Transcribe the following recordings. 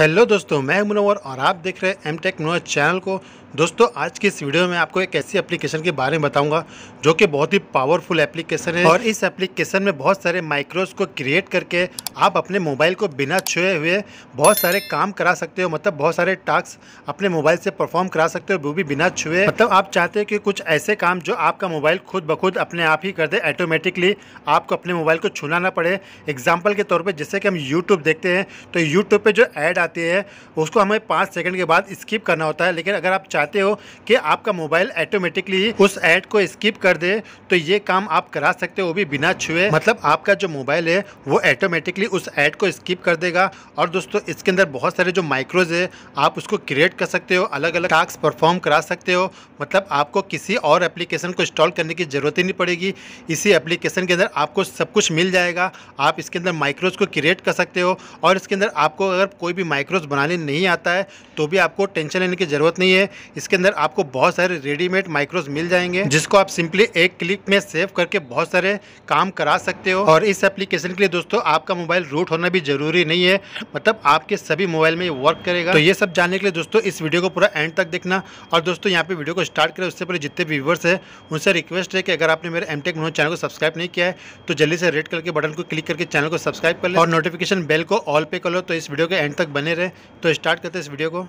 hello दोस्तों मैं मुनवर और आप देख रहे हैं एम टेक चैनल को दोस्तों आज की इस वीडियो में आपको एक ऐसी एप्लीकेशन के बारे में बताऊंगा जो कि बहुत ही पावरफुल एप्लीकेशन है और इस एप्लीकेशन में बहुत सारे माइक्रोस को क्रिएट करके आप अपने मोबाइल को बिना छुए हुए बहुत सारे काम करा सकते हो मतलब बहुत सारे टास्क अपने मोबाइल से परफॉर्म करा सकते हो वो भी बिना छुए मतलब आप चाहते हो कि कुछ ऐसे काम जो आपका मोबाइल खुद ब खुद अपने आप ही कर दे ऑटोमेटिकली आपको अपने मोबाइल को छूना ना पड़े एग्जाम्पल के तौर पर जैसे कि हम यूट्यूब देखते हैं तो यूट्यूब पर जो ऐड आती है उसको हमें पाँच सेकेंड के बाद स्किप करना होता है लेकिन अगर आप चाहते हो कि आपका मोबाइल ऑटोमेटिकली उस ऐड को स्किप कर दे तो ये काम आप करा सकते हो वो भी बिना छुए मतलब आपका जो मोबाइल है वो ऑटोमेटिकली उस ऐड को स्किप कर देगा और दोस्तों इसके अंदर बहुत सारे जो माइक्रोज है आप उसको क्रिएट कर सकते हो अलग अलग टास्क परफॉर्म करा सकते हो मतलब आपको किसी और एप्लीकेशन को इंस्टॉल करने की ज़रूरत ही नहीं पड़ेगी इसी एप्लीकेशन के अंदर आपको सब कुछ मिल जाएगा आप इसके अंदर माइक्रोज को क्रिएट कर सकते हो और इसके अंदर आपको अगर कोई भी माइक्रोज बनाने नहीं आता है तो भी आपको टेंशन लेने की ज़रूरत नहीं है इसके अंदर आपको बहुत सारे रेडीमेड माइक्रोज मिल जाएंगे जिसको आप सिंपली एक क्लिक में सेव करके बहुत सारे काम करा सकते हो और इस एप्लीकेशन के लिए दोस्तों आपका मोबाइल रूट होना भी जरूरी नहीं है मतलब आपके सभी मोबाइल में ये वर्क करेगा तो ये सब जानने के लिए दोस्तों इस वीडियो को पूरा एंड तक देखना और दोस्तों यहाँ पे वीडियो को स्टार्ट करें उससे पहले जितने भी व्यूवर्स है उनसे रिक्वेस्ट है कि अगर आपने मेरे एम टेक चैनल को सब्सक्राइब नहीं किया है तो जल्दी से रेड कलर के बटन को क्लिक करके चैनल को सब्सक्राइब कर ले और नोटिफिकेशन बेल को ऑल पे कर लो तो इस वीडियो के एंड तक बने रहे तो स्टार्ट करते इस वीडियो को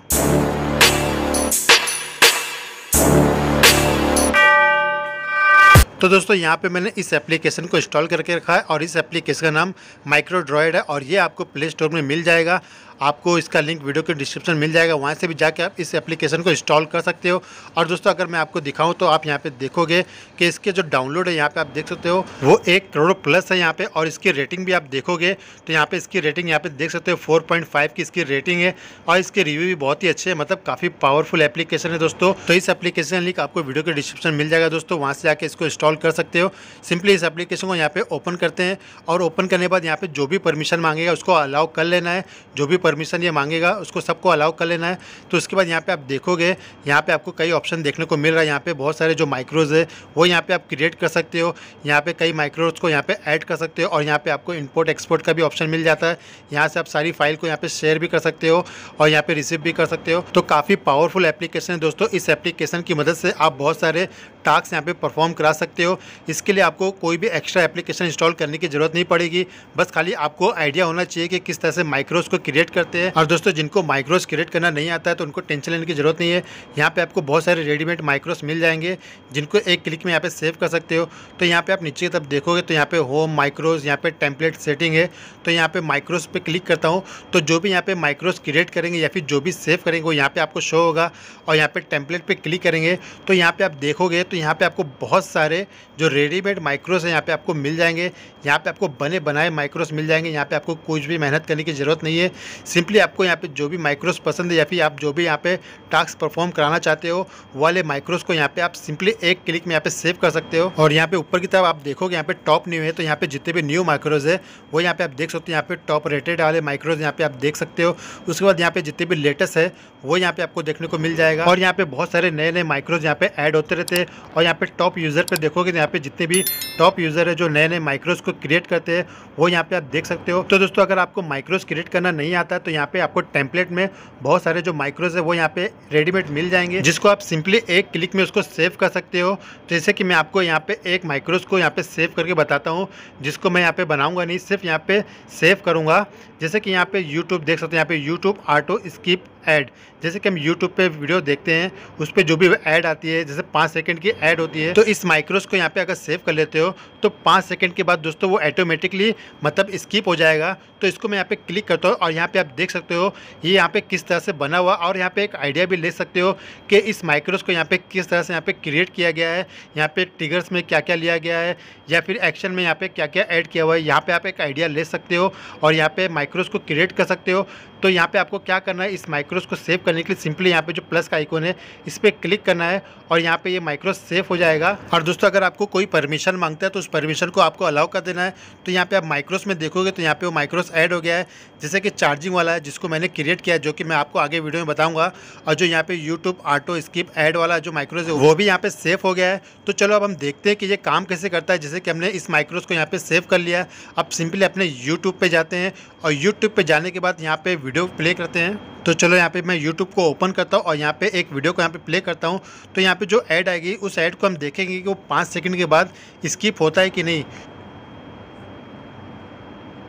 तो दोस्तों यहाँ पे मैंने इस एप्लीकेशन को इंस्टॉल करके रखा है और इस एप्लीकेशन का नाम माइक्रो ड्रॉयड है और ये आपको प्ले स्टोर में मिल जाएगा आपको इसका लिंक वीडियो के डिस्क्रिप्शन मिल जाएगा वहाँ से भी जाके आप इस एप्लीकेशन को इंस्टॉल कर सकते हो और दोस्तों अगर मैं आपको दिखाऊँ तो आप यहाँ पर देखोगे कि इसके जो डाउनलोड है यहाँ पर आप देख सकते हो वो एक करोड़ प्लस है यहाँ पर और इसकी रेटिंग भी आप देखोगे तो यहाँ पर इसकी रेटिंग यहाँ पर देख सकते हो फोर की इसकी रेटिंग है और इसके रिव्यू भी बहुत ही अच्छे हैं मतलब काफ़ी पावरफुल एप्लीकेशन है दोस्तों तो इस एप्लीकेशन लिंक आपको वीडियो के डिस्क्रिप्शन मिल जाएगा दोस्तों वहाँ से जाकर इसको इंस्टॉल कर सकते हो सिंपली इस एप्लीकेशन को यहाँ पे ओपन करते हैं और ओपन करने के बाद यहाँ पे जो भी परमिशन मांगेगा उसको अलाउ कर लेना है जो भी परमिशन ये मांगेगा उसको सबको अलाउ कर लेना है तो उसके बाद यहाँ पे आप देखोगे यहाँ पे आपको कई ऑप्शन देखने को मिल रहा है यहाँ पे बहुत सारे जो माइक्रोज है वो यहाँ पे आप क्रिएट कर सकते हो यहाँ पे कई माइक्रोज को यहाँ पे ऐड कर सकते हो और यहाँ पे आपको इंपोर्ट एक्सपोर्ट का भी ऑप्शन मिल जाता है यहाँ से आप सारी फाइल को यहाँ पे शेयर भी कर सकते हो और यहाँ पे रिसीव भी कर सकते हो तो काफ़ी पावरफुल एप्लीकेशन है दोस्तों इस एप्लीकेशन की मदद से आप बहुत सारे टास्क यहाँ पे परफॉर्म करा सकते हो इसके लिए आपको कोई भी एक्स्ट्रा एप्लीकेशन इंस्टॉल करने की ज़रूरत नहीं पड़ेगी बस खाली आपको आइडिया होना चाहिए कि किस तरह से माइक्रोज को क्रिएट करते हैं और दोस्तों जिनको माइक्रोस क्रिएट करना नहीं आता है तो उनको टेंशन लेने की जरूरत नहीं है यहाँ पे आपको बहुत सारे रेडीमेड माइक्रोस मिल जाएंगे जिनको एक क्लिक में यहाँ पे सेव कर सकते हो तो यहाँ पे आप नीचे तब तरफ देखोगे तो यहाँ पे होम माइक्रोस यहाँ पे टेम्पलेट सेटिंग है तो यहाँ पे माइक्रोस पे क्लिक करता हूँ तो जो भी यहाँ पे माइक्रोस क्रिएट करेंगे या फिर जो भी सेव करेंगे वो यहाँ पे आपको शो होगा और यहाँ पे टेम्पलेट पे क्लिक करेंगे तो यहाँ पे आप देखोगे तो यहाँ पे आपको बहुत सारे जो रेडीमेड माइक्रोस हैं यहाँ पे आपको मिल जाएंगे यहाँ पे आपको बने बनाए माइक्रोस मिल जाएंगे यहाँ पे आपको कुछ भी मेहनत करने की ज़रूरत नहीं है सिंपली आपको यहाँ पे जो भी माइक्रोस पसंद है या फिर आप जो भी यहाँ पे टास्क परफॉर्म कराना चाहते हो वाले माइक्रोस को यहाँ पे आप सिंपली एक क्लिक में यहाँ पे सेव कर सकते हो और यहाँ पे ऊपर की तरफ आप देखोगे यहाँ पे टॉप न्यू है तो यहाँ पे जितने भी न्यू माइक्रोज है वो यहाँ पे आप देख सकते हो यहाँ पे टॉप रेटेड वाले माइक्रोज यहाँ पे आप देख सकते हो उसके बाद यहाँ पे जितने भी लेटेस्ट है वो यहाँ पे आपको देखने को मिल जाएगा और यहाँ पे बहुत सारे नए नए माइक्रोज यहाँ पे ऐड होते रहते हैं और यहाँ पे टॉप यूज़र पे देखोगे यहाँ पे जितने भी टॉप यूज़र है जो नए नए माइक्रोज को क्रिएट करते हैं वो यहाँ पे आप देख सकते हो तो दोस्तों अगर आपको माइक्रोज क्रिएट करना नहीं आता जाता है तो यहाँ पे आपको टेम्पलेट में बहुत सारे जो माइक्रोज है वो यहाँ पे रेडीमेड मिल जाएंगे जिसको आप सिंपली एक क्लिक में उसको सेव कर सकते हो जैसे कि मैं आपको यहाँ पे एक माइक्रोज को यहाँ पे सेव करके बताता हूँ जिसको मैं यहाँ पे बनाऊंगा नहीं सिर्फ यहाँ पे सेव करूँगा जैसे कि यहाँ पे यूट्यूब देख सकते हैं यहाँ पे यूट्यूब ऑटो स्किप ऐड जैसे कि हम YouTube पे वीडियो देखते हैं उस पर जो भी ऐड आती है जैसे पाँच सेकंड की ऐड होती है तो इस माइक्रोस को यहाँ पे अगर सेव कर लेते हो तो पाँच सेकंड के बाद दोस्तों वो ऑटोमेटिकली मतलब स्किप हो जाएगा तो इसको मैं यहाँ पे क्लिक करता हूँ और यहाँ पे आप देख सकते हो ये यहाँ पे किस तरह से बना हुआ और यहाँ पे एक आइडिया भी ले सकते हो कि इस माइक्रोस को यहाँ पे किस तरह से यहाँ पे क्रिएट किया गया है यहाँ पे टिगर्स में क्या क्या लिया गया है या फिर एक्शन में यहाँ पे क्या क्या ऐड किया हुआ है यहाँ पे आप एक आइडिया ले सकते हो और यहाँ पे माइक्रोस को क्रिएट कर सकते हो तो यहाँ पे आपको क्या करना है इस माइक्रोस को सेव करने के लिए सिंपली यहाँ पे जो प्लस का आइकॉन है इस पर क्लिक करना है और यहाँ पे ये माइक्रोस सेव हो जाएगा और दोस्तों अगर आपको कोई परमिशन मांगता है तो उस परमिशन को आपको अलाउ कर देना है तो यहाँ पर आप माइक्रोस में देखोगे तो यहाँ पर वो माइक्रोस ऐड हो गया है जैसे कि चार्जिंग वाला है जिसको मैंने क्रिएट किया है जो कि मैं आपको आगे वीडियो में बताऊँगा और जो यहाँ पर यूट्यूब ऑटो स्किप एड वाला जो माइक्रोस है वो भी यहाँ पर सेव हो गया है तो चलो अब हम देखते हैं कि ये काम कैसे करता है जैसे कि हमने इस माइक्रोस को यहाँ पर सेव कर लिया अब सिंपली अपने यूट्यूब पर जाते हैं और यूट्यूब पर जाने के बाद यहाँ पर वीडियो प्ले करते हैं तो चलो यहाँ पे मैं यूट्यूब को ओपन करता हूँ और यहाँ पे एक वीडियो को यहाँ पे प्ले करता हूँ तो यहाँ पे जो ऐड आएगी उस ऐड को हम देखेंगे कि वो पाँच सेकंड के बाद स्किप होता है कि नहीं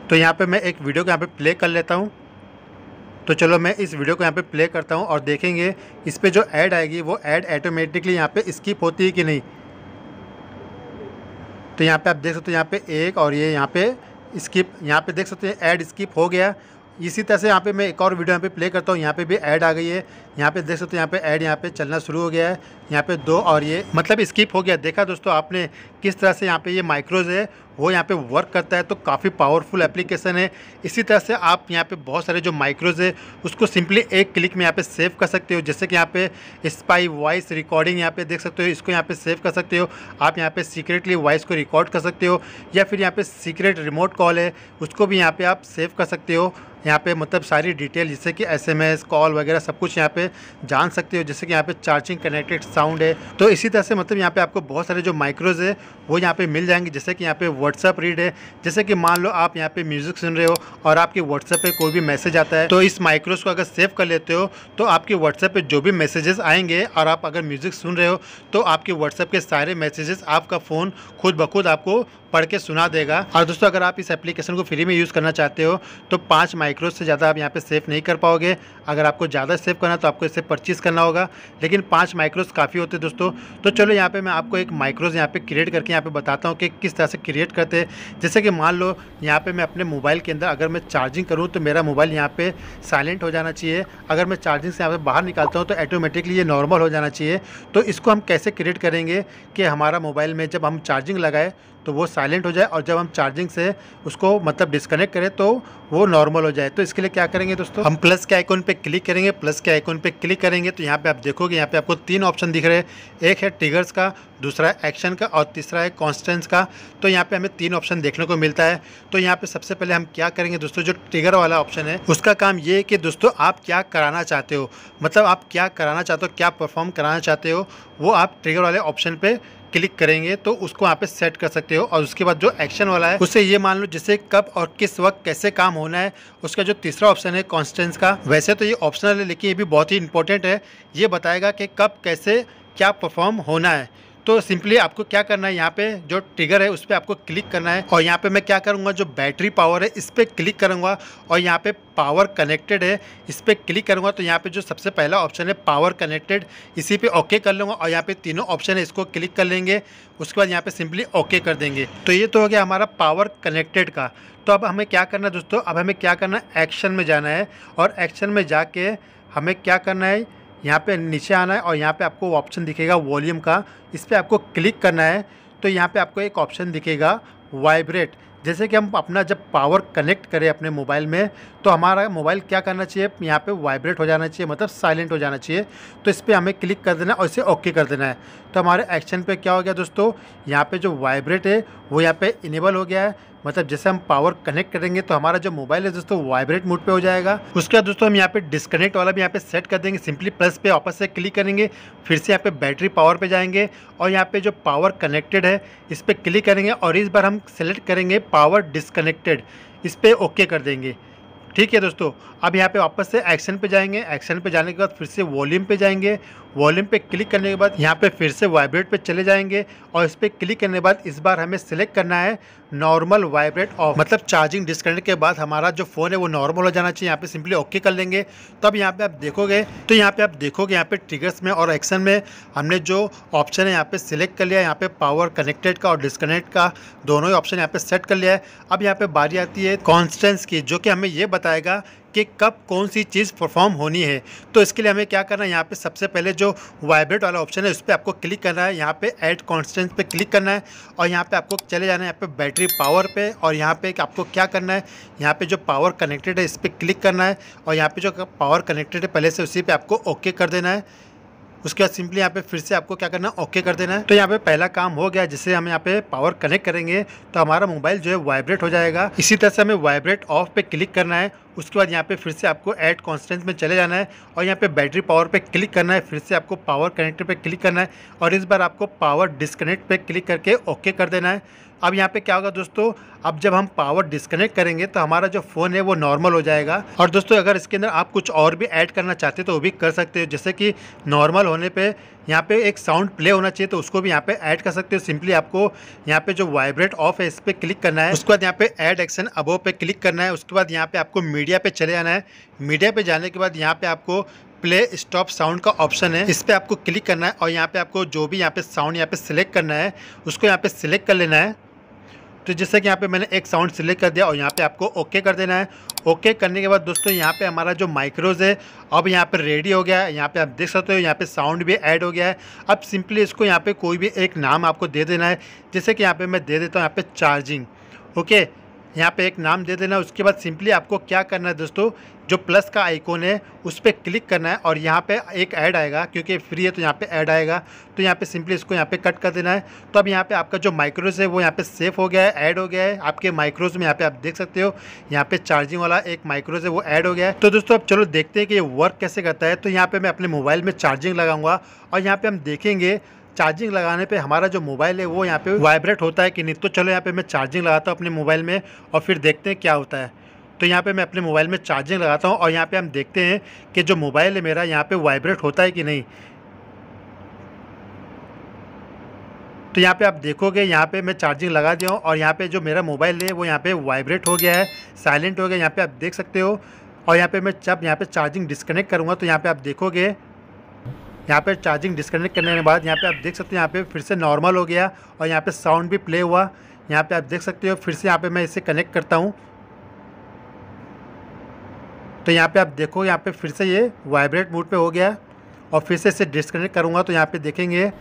तो यहाँ पे मैं एक वीडियो को यहाँ पे प्ले कर लेता हूँ तो चलो मैं इस वीडियो को यहाँ पे प्ले करता हूँ और देखेंगे इस पर जो ऐड आएगी वो ऐड ऐटोमेटिकली यहाँ पे स्किप होती है कि नहीं तो यहाँ पे आप देख सकते हो यहाँ पे एक और ये यहाँ पे स्किप यहाँ पे देख सकते हैं ऐड स्किप हो गया इसी तरह से यहाँ पे मैं एक और वीडियो यहाँ पे प्ले करता हूँ यहाँ पे भी ऐड आ गई है यहाँ पे देख सकते हो यहाँ पे ऐड यहाँ पे चलना शुरू हो गया है यहाँ पे दो और ये मतलब स्किप हो गया देखा दोस्तों आपने किस तरह से यहाँ पे ये माइक्रोज है वो यहाँ पे वर्क करता है तो काफ़ी पावरफुल एप्लीकेशन है इसी तरह से आप यहाँ पे बहुत सारे जो माइक्रोज है उसको सिंपली एक क्लिक में यहाँ पे सेव कर सकते हो जैसे कि यहाँ पे स्पाई वॉइस रिकॉर्डिंग यहाँ पे देख सकते हो इसको यहाँ पे सेव कर सकते हो आप यहाँ पे सीक्रेटली वॉइस को रिकॉर्ड कर सकते हो या फिर यहाँ पर सीक्रेट रिमोट कॉल है उसको भी यहाँ पर आप सेव कर सकते हो यहाँ पे मतलब सारी डिटेल जैसे कि एसएमएस कॉल वगैरह सब कुछ यहाँ पे जान सकते हो जैसे कि यहाँ पे चार्जिंग कनेक्टेड साउंड है तो इसी तरह से मतलब यहाँ पे आपको बहुत सारे जो माइक्रोज है वो यहाँ पे मिल जाएंगे जैसे कि यहाँ पे व्हाट्सएप रीड है जैसे कि मान लो आप यहाँ पे म्यूज़िक सुन रहे हो और आपके व्हाट्सएप पे कोई भी मैसेज आता है तो इस माइक्रोस को अगर सेव कर लेते हो तो आपके व्हाट्सएप पे जो भी मैसेजेस आएंगे और आप अगर म्यूज़िक सुन रहे हो तो आपके व्हाट्सएप के सारे मैसेजेस आपका फ़ोन खुद ब खुद आपको पढ़ के सुना देगा और दोस्तों अगर आप इस एप्लीकेशन को फ्री में यूज़ करना चाहते हो तो पाँच माइक्रो से ज़्यादा आप यहाँ पर सेव नहीं कर पाओगे अगर आपको ज़्यादा सेव करना तो आपको इसे परचेज़ करना होगा लेकिन पाँच माइक्रोस काफ़ी होते दोस्तों तो चलो यहाँ पर मैं आपको एक माइक्रोस यहाँ पर क्रिएट करके यहाँ पर बताता हूँ कि किस तरह से क्रिएट करते हैं जैसे कि मान लो यहाँ पर मैं अपने मोबाइल के अंदर अगर मैं चार्जिंग करूँ तो मेरा मोबाइल यहाँ पर साइलेंट हो जाना चाहिए अगर मैं चार्जिंग से यहाँ पर बाहर निकालता हूँ तो ऑटोमेटिकली ये नॉर्मल हो जाना चाहिए तो इसको हम कैसे क्रिएट करेंगे कि हमारा मोबाइल में जब हम चार्जिंग लगाए तो वो साइलेंट हो जाए और जब हम चार्जिंग से उसको मतलब डिस्कनेक्ट करें तो वो नॉर्मल हो जाए तो इसके लिए क्या करेंगे दोस्तों हम प्लस के आइकॉन पे क्लिक करेंगे प्लस के आइकॉन पे क्लिक करेंगे तो यहाँ पे आप देखोगे यहाँ पे आपको तीन ऑप्शन दिख रहे हैं एक है ट्रिगर्स का दूसरा है एक्शन का और तीसरा है कॉन्स्टेंस का तो यहाँ पे हमें तीन ऑप्शन देखने को मिलता है तो यहाँ पे सबसे पहले हम क्या करेंगे दोस्तों जो ट्रिगर वाला ऑप्शन है उसका काम ये है कि दोस्तों आप क्या कराना चाहते हो मतलब आप क्या कराना चाहते हो क्या परफॉर्म कराना चाहते हो वो आप ट्रिगर वाले ऑप्शन पर क्लिक करेंगे तो उसको यहाँ पे सेट कर सकते हो और उसके बाद जो एक्शन वाला है उससे ये मान लो जिसे कब और किस वक्त कैसे काम होना है उसका जो तीसरा ऑप्शन है कॉन्स्टेंस का वैसे तो ये ऑप्शनल है लेकिन ये भी बहुत ही इंपॉर्टेंट है ये बताएगा कि कब कैसे क्या परफॉर्म होना है तो सिंपली आपको क्या करना है यहाँ पे जो ट्रिगर है उस पर आपको क्लिक करना है और यहाँ पे मैं क्या करूँगा जो बैटरी पावर है इस पर क्लिक करूँगा और यहाँ पे पावर कनेक्टेड है इस पर क्लिक करूँगा तो यहाँ पे जो सबसे पहला ऑप्शन है पावर कनेक्टेड इसी पे ओके कर लूँगा और यहाँ पे तीनों ऑप्शन है इसको क्लिक कर लेंगे उसके बाद यहाँ पर सिंपली ओके कर देंगे तो ये तो हो गया हमारा पावर कनेक्टेड का तो अब हमें क्या करना है दोस्तों अब हमें क्या करना है एक्शन में जाना है और एक्शन में जाके हमें क्या करना है यहाँ पे नीचे आना है और यहाँ पे आपको ऑप्शन दिखेगा वॉल्यूम का इस पर आपको क्लिक करना है तो यहाँ पे आपको एक ऑप्शन दिखेगा वाइब्रेट जैसे कि हम अपना जब पावर कनेक्ट करें अपने मोबाइल में तो हमारा मोबाइल क्या करना चाहिए यहाँ पे वाइब्रेट हो जाना चाहिए मतलब साइलेंट हो जाना चाहिए तो इस पर हमें क्लिक कर देना है और इसे ओके कर देना है तो हमारे एक्शन पे क्या हो गया दोस्तों यहाँ पे जो वाइब्रेट है वो यहाँ पे इनेबल हो गया है मतलब जैसे हम पावर कनेक्ट करेंगे तो हमारा जो मोबाइल है दोस्तों वाइब्रेट मोड पे हो जाएगा उसके बाद दोस्तों हम यहाँ पे डिस्कनेक्ट वाला भी यहाँ पे सेट कर देंगे सिंपली प्लस पे वापस से क्लिक करेंगे फिर से यहाँ पे बैटरी पावर पे जाएंगे और यहाँ पे जो पावर कनेक्टेड है इस पर क्लिक करेंगे और इस बार हम सेलेक्ट करेंगे पावर डिसकनेक्टेड इस पर ओके कर देंगे ठीक है दोस्तों अब यहाँ पे वापस से एक्शन पे जाएंगे एक्शन पे जाने के बाद फिर से वॉल्यूम पे जाएंगे वॉल्यूम पे क्लिक करने के बाद यहाँ पे फिर से वाइब्रेट पे चले जाएंगे और इस पर क्लिक करने के बाद इस बार हमें सेलेक्ट करना है नॉर्मल वाइब्रेट ऑफ मतलब चार्जिंग डिस्कनेक्ट के बाद हमारा जो फ़ोन है वो नॉर्मल हो जाना चाहिए यहाँ पे सिंपली ओके कर लेंगे तो अब यहाँ पे आप देखोगे तो यहाँ पे आप देखोगे यहाँ पे ट्रिगर्स में और एक्शन में हमने जो ऑप्शन है यहाँ पे सिलेक्ट कर लिया यहाँ पे पावर कनेक्टेड का और डिस्कनेक्ट का दोनों ही ऑप्शन यहाँ पे सेट कर लिया है अब यहाँ पे बारी आती है कॉन्स्टेंस की जो कि हमें ये बताएगा कि कब कौन सी चीज़ परफॉर्म होनी है तो इसके लिए हमें क्या करना है यहाँ पे सबसे पहले जो वाइब्रेट वाला ऑप्शन है उस पर आपको क्लिक करना है यहाँ पे ऐड कॉन्स्टेंट पे क्लिक करना है और यहाँ पे आपको चले जाना है यहाँ पे बैटरी पावर पे और यहाँ पे आपको क्या करना है यहाँ पे जो पावर कनेक्टेड है इस पर क्लिक करना है और यहाँ पर जो पावर कनेक्टेड है पहले से उसी पर आपको ओके कर देना है उसके बाद सिंपली यहाँ पे फिर से आपको क्या करना है ओके कर देना है तो यहाँ पे पहला काम हो गया जिससे हम यहाँ पे पावर कनेक्ट करेंगे तो हमारा मोबाइल जो है वाइब्रेट हो जाएगा इसी तरह से हमें वाइब्रेट ऑफ पे क्लिक करना है उसके बाद यहाँ पे फिर से आपको ऐड कॉन्स्टेंस में चले जाना है और यहाँ पे बैटरी पावर पे क्लिक करना है फिर से आपको पावर कनेक्टर पे क्लिक करना है और इस बार आपको पावर डिस्कनेक्ट पे क्लिक करके ओके कर देना है अब यहाँ पे क्या होगा दोस्तों अब जब हम पावर डिस्कनेक्ट करेंगे तो हमारा जो फ़ोन है वो नॉर्मल हो जाएगा और दोस्तों अगर इसके अंदर आप कुछ और भी ऐड करना चाहते तो वो भी कर सकते हो जैसे कि नॉर्मल होने पर यहाँ पे एक साउंड प्ले होना चाहिए तो उसको भी यहाँ पे ऐड कर सकते हो सिंपली आपको यहाँ पे जो वाइब्रेट ऑफ है इस पर क्लिक करना है उसके बाद यहाँ पे ऐड एक्शन अबो पे क्लिक करना है उसके बाद यहाँ पे आपको मीडिया पे चले जाना है मीडिया पे जाने के बाद यहाँ पे आपको प्ले स्टॉप साउंड का ऑप्शन है इस पर आपको क्लिक करना है और यहाँ पर आपको जो भी यहाँ पर साउंड यहाँ पे सिलेक्ट करना है उसको यहाँ पर सिलेक्ट कर लेना है तो जैसे कि यहाँ पे मैंने एक साउंड सिलेक्ट कर दिया और यहाँ पे आपको ओके कर देना है ओके okay करने के बाद दोस्तों यहाँ पे हमारा जो माइक्रोज है अब यहाँ पे रेडी हो गया है यहाँ पे आप देख सकते हो यहाँ पे साउंड भी ऐड हो गया है अब सिंपली इसको यहाँ पे कोई भी एक नाम आपको दे देना है जैसे कि यहाँ पे मैं दे देता हूँ यहाँ पे चार्जिंग ओके okay, यहाँ पे एक नाम दे देना है उसके बाद सिंपली आपको क्या करना है दोस्तों जो प्लस का आइकॉन है उस पर क्लिक करना है और यहाँ पे एक ऐड आएगा क्योंकि फ्री है तो यहाँ पे ऐड आएगा तो यहाँ पे सिंपली इसको यहाँ पे कट कर देना है तो अब यहाँ पे आपका जो माइक्रोज है वो यहाँ पे सेफ हो गया है ऐड हो गया है आपके माइक्रोज में यहाँ पे आप देख सकते हो यहाँ पे चार्जिंग वाला एक माइक्रोज है वो ऐड हो गया है तो दोस्तों अब चलो देखते हैं कि ये वर्क कैसे करता है तो यहाँ पर मैं अपने मोबाइल में चार्जिंग लगाऊंगा और यहाँ पर हम देखेंगे चार्जिंग लगाने पे हमारा जो मोबाइल है वो यहाँ पे वाइब्रेट होता है कि नहीं तो चलो यहाँ पे मैं चार्जिंग लगाता हूँ अपने मोबाइल में और फिर देखते हैं क्या होता है तो यहाँ पे मैं अपने मोबाइल में चार्जिंग लगाता हूँ और यहाँ पे हम देखते हैं कि जो मोबाइल है मेरा यहाँ पे वाइब्रेट होता है कि नहीं तो यहाँ पे आप देखोगे यहाँ पे मैं चार्जिंग लगा दिया हूँ और यहाँ पे जो मेरा मोबाइल है वो यहाँ पे वाइब्रेट हो गया है साइलेंट हो गया यहाँ पे आप देख सकते हो और यहाँ पे मैं जब यहाँ पे चार्जिंग डिस्कनेक्ट करूँगा तो यहाँ पे आप देखोगे यहाँ पे चार्जिंग डिस्कनेक्ट करने के बाद यहाँ पे आप देख सकते हो यहाँ पे फिर से नॉर्मल हो गया और यहाँ पे साउंड भी प्ले हुआ यहाँ पे आप देख सकते हो फिर से यहाँ पे मैं इसे कनेक्ट करता हूँ तो यहाँ पे आप देखो यहाँ पे फिर से ये वाइब्रेट मोड पे हो गया और फिर से इसे डिस्कनेक्ट करूँगा तो यहाँ पे देखेंगे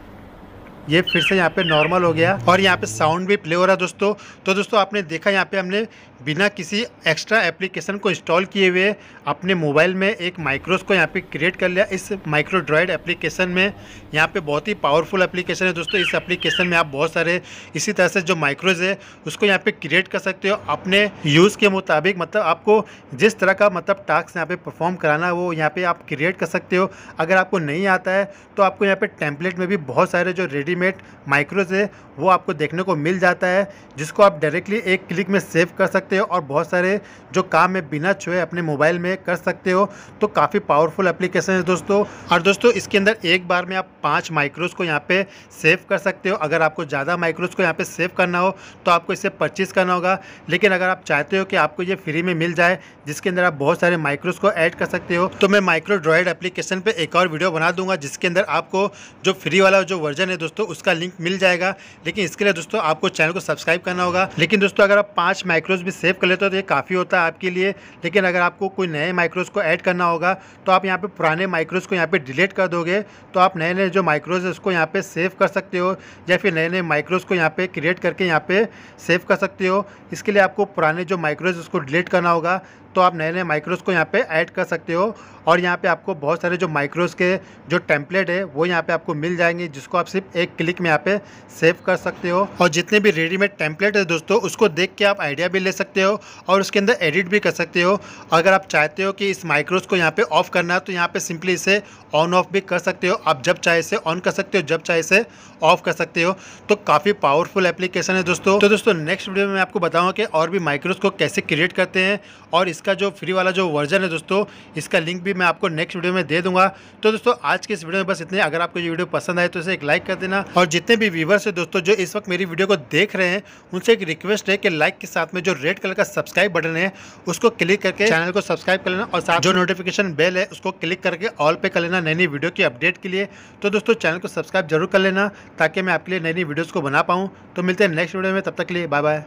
ये फिर से यहाँ पे नॉर्मल हो गया और यहाँ पे साउंड भी प्ले हो रहा है दोस्तों तो दोस्तों आपने देखा यहाँ पे हमने बिना किसी एक्स्ट्रा एप्लीकेशन को इंस्टॉल किए हुए अपने मोबाइल में एक माइक्रोस को यहाँ पे क्रिएट कर लिया इस माइक्रो ड्रॉइड एप्लीकेशन में यहाँ पे बहुत ही पावरफुल एप्लीकेशन है दोस्तों इस एप्लीकेशन में आप बहुत सारे इसी तरह से जो माइक्रोज है उसको यहाँ पे क्रिएट कर सकते हो अपने यूज़ के मुताबिक मतलब आपको जिस तरह का मतलब टास्क यहाँ पर परफॉर्म कराना है वो यहाँ पर आप क्रिएट कर सकते हो अगर आपको नहीं आता है तो आपको यहाँ पर टेम्पलेट में भी बहुत सारे जो रेडीमेड माइक्रोज है वो आपको देखने को मिल जाता है जिसको आप डायरेक्टली एक क्लिक में सेव कर सकते सकते हो और बहुत सारे जो काम है बिना छुए अपने मोबाइल में कर सकते हो तो काफ़ी पावरफुल एप्लीकेशन है दोस्तों और दोस्तों इसके अंदर एक बार में आप पाँच माइक्रोस को यहाँ पे सेव कर सकते हो अगर आपको ज़्यादा माइक्रोस को यहाँ पर सेव करना हो तो आपको इसे परचेज़ करना होगा लेकिन अगर आप चाहते हो कि आपको ये फ्री में मिल जाए जिसके अंदर आप बहुत सारे माइक्रोस को ऐड कर सकते हो तो मैं माइक्रो ड्रॉइड एप्लीकेशन पर एक और वीडियो बना दूंगा जिसके अंदर आपको जो फ्री वाला जो वर्जन है दोस्तों उसका लिंक मिल जाएगा लेकिन इसके लिए दोस्तों आपको चैनल को सब्सक्राइब करना होगा लेकिन दोस्तों अगर आप पांच माइक्रोस भी सेव कर लेते हो तो ये काफ़ी होता है आपके लिए लेकिन अगर आपको कोई नए माइक्रोज को ऐड करना होगा तो आप यहाँ पे पुराने माइक्रोज को यहाँ पे डिलीट कर दोगे तो आप नए नए जो माइक्रोज उसको यहाँ पे सेव कर सकते हो या फिर नए नए माइक्रोज को यहाँ पे क्रिएट करके यहाँ पे सेव कर सकते हो इसके लिए आपको पुराने जो माइक्रोज उसको डिलीट करना होगा तो आप नए नए माइक्रोस को यहाँ पे ऐड कर सकते हो और यहाँ पे आपको बहुत सारे जो माइक्रोस के जो टेम्पलेट है वो यहाँ पे आपको मिल जाएंगे जिसको आप सिर्फ एक क्लिक में यहाँ पे सेव कर सकते हो और जितने भी रेडीमेड टेम्पलेट है दोस्तों उसको देख के आप आइडिया भी ले सकते हो और उसके अंदर एडिट भी कर सकते हो अगर आप चाहते हो कि इस माइक्रोस को यहाँ पर ऑफ करना है तो यहाँ पर सिंपली इसे ऑन ऑफ भी कर सकते हो आप जब चाहे इसे ऑन कर सकते हो जब चाहे इसे ऑफ कर सकते हो तो काफ़ी पावरफुल एप्लीकेशन है दोस्तों तो दोस्तों नेक्स्ट वीडियो में मैं आपको बताऊँगा कि और भी माइक्रोस को कैसे क्रिएट करते हैं और इस इसका जो फ्री वाला जो वर्जन है दोस्तों इसका लिंक भी मैं आपको नेक्स्ट वीडियो में दे दूंगा तो दोस्तों आज के इस वीडियो में बस इतने अगर आपको ये वीडियो पसंद आए तो इसे एक लाइक कर देना और जितने भी व्यूवर्स है दोस्तों जो इस वक्त मेरी वीडियो को देख रहे हैं उनसे एक रिक्वेस्ट है कि लाइक के साथ में जो रेड कलर का सब्सक्राइब बटन है उसको क्लिक करके चैनल को सब्सक्राइब कर लेना और साथ जो नोटिफिकेशन बेल है उसको क्लिक करके ऑल पे कर लेना नई नई वीडियो की अपडेट के लिए तो दोस्तों चैनल को सब्सक्राइब जरूर कर लेना ताकि मैं आपके लिए नई नई वीडियोज़ को बना पाऊँ तो मिलते हैं नेक्स्ट वीडियो में तब तक के लिए बाय बाय